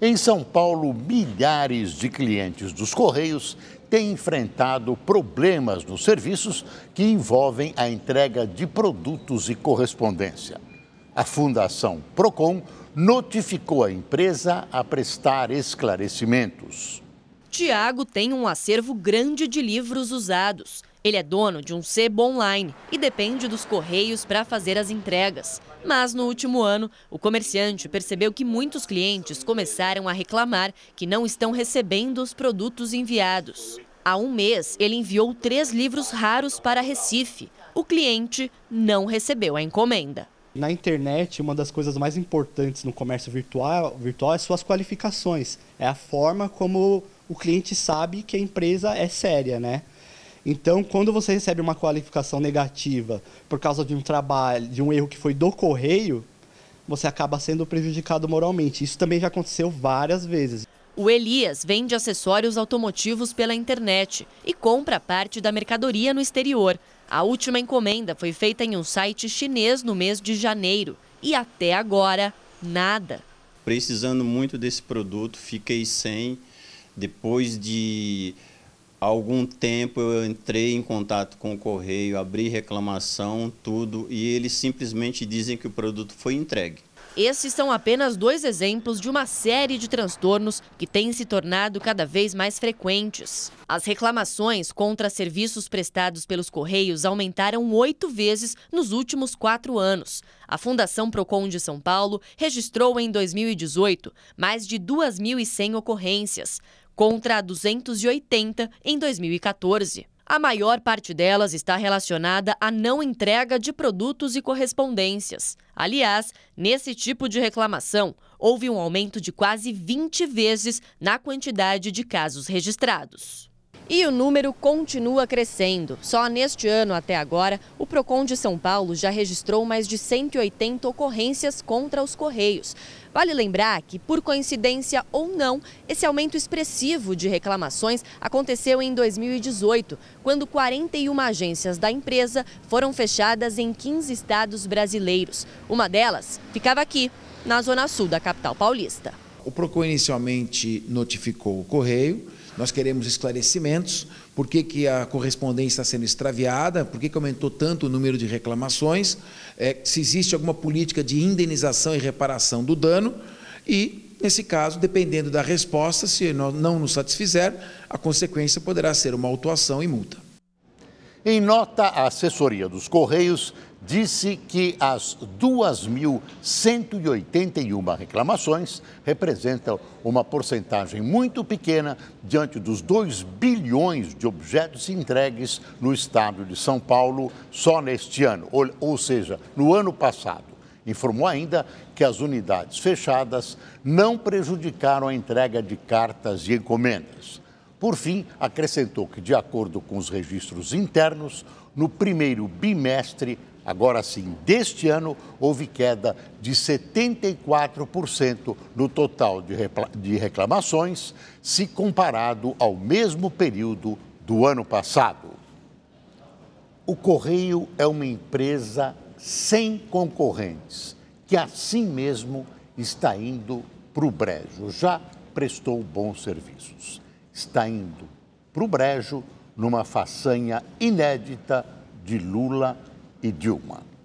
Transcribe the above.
Em São Paulo, milhares de clientes dos Correios têm enfrentado problemas nos serviços que envolvem a entrega de produtos e correspondência. A Fundação Procon notificou a empresa a prestar esclarecimentos. Tiago tem um acervo grande de livros usados. Ele é dono de um sebo online e depende dos correios para fazer as entregas. Mas no último ano, o comerciante percebeu que muitos clientes começaram a reclamar que não estão recebendo os produtos enviados. Há um mês, ele enviou três livros raros para Recife. O cliente não recebeu a encomenda. Na internet, uma das coisas mais importantes no comércio virtual, virtual é suas qualificações. É a forma como o cliente sabe que a empresa é séria, né? Então, quando você recebe uma qualificação negativa por causa de um trabalho, de um erro que foi do correio, você acaba sendo prejudicado moralmente. Isso também já aconteceu várias vezes. O Elias vende acessórios automotivos pela internet e compra parte da mercadoria no exterior. A última encomenda foi feita em um site chinês no mês de janeiro e até agora, nada. Precisando muito desse produto, fiquei sem. Depois de Há algum tempo eu entrei em contato com o correio, abri reclamação, tudo, e eles simplesmente dizem que o produto foi entregue. Esses são apenas dois exemplos de uma série de transtornos que têm se tornado cada vez mais frequentes. As reclamações contra serviços prestados pelos Correios aumentaram oito vezes nos últimos quatro anos. A Fundação Procon de São Paulo registrou em 2018 mais de 2.100 ocorrências contra 280 em 2014. A maior parte delas está relacionada à não entrega de produtos e correspondências. Aliás, nesse tipo de reclamação, houve um aumento de quase 20 vezes na quantidade de casos registrados. E o número continua crescendo. Só neste ano até agora, o Procon de São Paulo já registrou mais de 180 ocorrências contra os Correios. Vale lembrar que, por coincidência ou não, esse aumento expressivo de reclamações aconteceu em 2018, quando 41 agências da empresa foram fechadas em 15 estados brasileiros. Uma delas ficava aqui, na zona sul da capital paulista. O Procon inicialmente notificou o Correio nós queremos esclarecimentos, por que, que a correspondência está sendo extraviada, por que, que aumentou tanto o número de reclamações, é, se existe alguma política de indenização e reparação do dano e Nesse caso, dependendo da resposta, se não nos satisfizer, a consequência poderá ser uma autuação e multa. Em nota, a assessoria dos Correios disse que as 2.181 reclamações representam uma porcentagem muito pequena diante dos 2 bilhões de objetos entregues no estado de São Paulo só neste ano, ou, ou seja, no ano passado. Informou ainda que as unidades fechadas não prejudicaram a entrega de cartas e encomendas. Por fim, acrescentou que, de acordo com os registros internos, no primeiro bimestre, agora sim, deste ano, houve queda de 74% no total de reclamações, se comparado ao mesmo período do ano passado. O Correio é uma empresa sem concorrentes, que assim mesmo está indo para o brejo, já prestou bons serviços está indo para o brejo numa façanha inédita de Lula e Dilma.